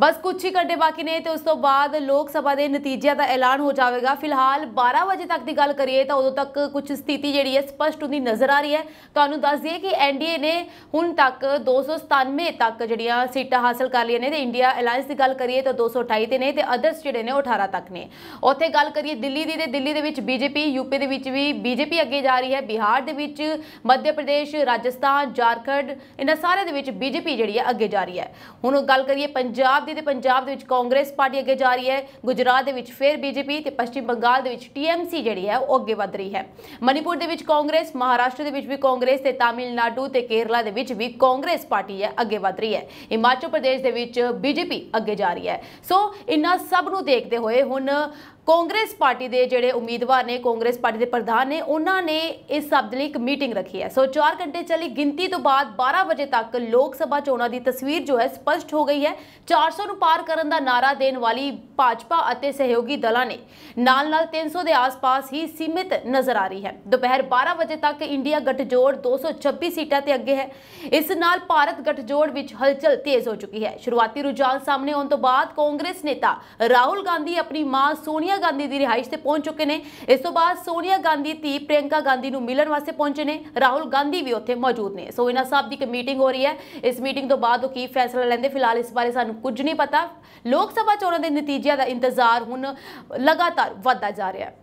ਬਸ ਕੁਝ ਹੀ ਘੰਟੇ ਬਾਕੀ ਨੇ ਤੇ ਉਸ ਤੋਂ ਬਾਅਦ ਲੋਕ ਸਭਾ ਦੇ ਨਤੀਜਿਆਂ ਦਾ ਐਲਾਨ ਹੋ ਜਾਵੇਗਾ ਫਿਲਹਾਲ 12 ਵਜੇ ਤੱਕ ਦੀ ਗੱਲ ਕਰੀਏ ਤਾਂ ਉਦੋਂ ਤੱਕ ਕੁਝ ਸਥਿਤੀ ਜਿਹੜੀ ਹੈ ਸਪਸ਼ਟ ਹੁੰਦੀ ਨਜ਼ਰ ਆ ਰਹੀ ਹੈ ਤੁਹਾਨੂੰ ਦੱਸ ਦਈਏ ਕਿ ਐਨਡੀਏ ਨੇ ਹੁਣ ਤੱਕ 297 ਤੱਕ ਜਿਹੜੀਆਂ ਸੀਟਾਂ ਹਾਸਲ ਕਰ ਲਈਆਂ ਨੇ ਤੇ ਇੰਡੀਆ ਅਲਾਈਅੰਸ ਦੀ ਗੱਲ ਕਰੀਏ ਤਾਂ 228 ਤੇ ਨੇ ਤੇ ਅਦਰਸ ਜਿਹੜੇ ਨੇ 18 ਤੱਕ ਨੇ ਉੱਥੇ ਗੱਲ ਕਰੀਏ ਦਿੱਲੀ ਦੀ ਤੇ ਦਿੱਲੀ ਦੇ ਵਿੱਚ ਬੀਜੇਪੀ ਯੂਪੀ ਦੇ ਵਿੱਚ ਵੀ ਬੀਜੇਪੀ ਅੱਗੇ ਜਾ ਰਹੀ ਹੈ ਬਿਹਾਰ ਦੇ ਵਿੱਚ ਮੱਧ ਪ੍ਰਦੇਸ਼ ਰਾਜਸਥਾਨ ਝਾਰਖੰਡ ਇਹਨਾਂ ਸਾਰੇ ਦੇ ਵਿੱਚ ਬੀਜੇਪੀ ਜਿਹੜੀ ਹੈ ਅੱਗੇ ਜਾ ਰਹੀ ਹੈ ਹੁਣ ਗੱਲ ਕਰੀਏ ਪੰਜਾਬ ਪੰਜਾਬ ਦੀ ਤੇ ਪੰਜਾਬ ਦੇ ਵਿੱਚ ਕਾਂਗਰਸ ਪਾਰਟੀ ਅੱਗੇ ਜਾ ਰਹੀ ਹੈ ਗੁਜਰਾਤ ਦੇ ਵਿੱਚ ਫਿਰ ਬੀਜੇਪੀ ਤੇ ਪੱਛਮੀ ਬੰਗਾਲ ਦੇ ਵਿੱਚ ਟੀਐਮਸੀ ਜਿਹੜੀ ਹੈ ਉਹ ਅੱਗੇ ਵਧ ਰਹੀ ਹੈ ਮਨੀਪੁਰ ਦੇ ਵਿੱਚ ਕਾਂਗਰਸ ਮਹਾਰਾਸ਼ਟਰ ਦੇ ਵਿੱਚ ਵੀ ਕਾਂਗਰਸ ਤੇ ਤਾਮਿਲਨਾਡੂ ਤੇ ਕੇਰਲਾ ਦੇ ਵਿੱਚ ਵੀ ਕਾਂਗਰਸ ਪਾਰਟੀ ਹੈ ਅੱਗੇ ਵਧ ਰਹੀ ਹੈ ਹਿਮਾਚਲ ਪ੍ਰਦੇਸ਼ ਦੇ ਵਿੱਚ ਬੀਜੇਪੀ ਅੱਗੇ ਜਾ ਰਹੀ ਹੈ ਸੋ ਇਨ੍ਹਾਂ ਸਭ ਨੂੰ ਦੇਖਦੇ ਹੋਏ ਹੁਣ ਕਾਂਗਰਸ ਪਾਰਟੀ ਦੇ ਜਿਹੜੇ ਉਮੀਦਵਾਰ ਨੇ ਕਾਂਗਰਸ ਪਾਰਟੀ ਦੇ ਪ੍ਰਧਾਨ ਨੇ ਉਹਨਾਂ ਨੇ ਇਸ ਸ਼ਬਦ ਲਈ ਇੱਕ ਮੀਟਿੰਗ ਰੱਖੀ ਹੈ ਸੋ 4 ਘੰਟੇ ਚੱਲੀ ਗਿਣਤੀ ਤੋਂ ਬਾਅਦ 12 ਵਜੇ ਤੱਕ ਲੋਕ ਸਭਾ ਚੋਣਾਂ ਦੀ ਤਸਵੀਰ ਜੋ ਹੈ ਸਪਸ਼ਟ ਹੋ ਗਈ ਹੈ 400 ਨੂੰ ਪਾਰ ਕਰਨ ਦਾ ਨਾਰਾ ਦੇਣ ਵਾਲੀ ਭਾਜਪਾ ਅਤੇ ਸਹਿਯੋਗੀ ਦਲਾਂ ਨੇ ਨਾਲ-ਨਾਲ 300 ਦੇ ਆਸ-ਪਾਸ ਹੀ ਸੀਮਿਤ ਨਜ਼ਰ ਆ ਰਹੀ ਹੈ ਦੁਪਹਿਰ 12 ਵਜੇ ਤੱਕ ਇੰਡੀਆ ਗੱਠਜੋੜ 226 ਸੀਟਾਂ ਤੇ ਅੱਗੇ ਹੈ ਇਸ ਨਾਲ ਭਾਰਤ ਗੱਠਜੋੜ ਵਿੱਚ ਹਲਚਲ ਤੇਜ਼ ਹੋ ਚੁੱਕੀ ਹੈ ਸ਼ੁਰੂਆਤੀ ਰੁਝਾਨ ਸਾਹਮਣੇ ਆਉਣ ਤੋਂ ਬਾਅਦ ਕਾਂਗਰਸ ਨੇਤਾ ਰਾਹੁਲ ਗਾਂਧੀ ਆਪਣੀ ਮਾਂ ਸੋਨੀਆ ਸੋਨੀਆ ਗਾਂਧੀ ਦੀ ਰਿਹਾਇਸ਼ ਤੇ ਪਹੁੰਚ ਚੁੱਕੇ ਨੇ ਇਸ ਤੋਂ ਬਾਅਦ ਸੋਨੀਆ ਗਾਂਧੀ ਧੀ ਪ੍ਰਿਯੰਕਾ ਗਾਂਧੀ ਨੂੰ ਮਿਲਣ ਵਾਸਤੇ ਪਹੁੰਚੇ ਨੇ ਰਾਹੁਲ ਗਾਂਧੀ ਵੀ ਉੱਥੇ ਮੌਜੂਦ ਨੇ ਸੋ ਇਹਨਾਂ ਸਾਹਿਬ ਦੀ ਇੱਕ ਮੀਟਿੰਗ ਹੋ ਰਹੀ ਹੈ ਇਸ ਮੀਟਿੰਗ ਤੋਂ ਬਾਅਦ ਉਹ ਕੀ ਫੈਸਲਾ ਲੈਂਦੇ ਫਿਲਹਾਲ ਇਸ ਬਾਰੇ ਸਾਨੂੰ ਕੁਝ ਨਹੀਂ ਪਤਾ ਲੋਕ ਸਭਾ ਚੋਣਾਂ ਦੇ ਨਤੀਜਿਆਂ ਦਾ ਇੰਤਜ਼ਾਰ ਹੁਣ ਲਗਾਤਾਰ ਵਧਦਾ ਜਾ ਰਿਹਾ ਹੈ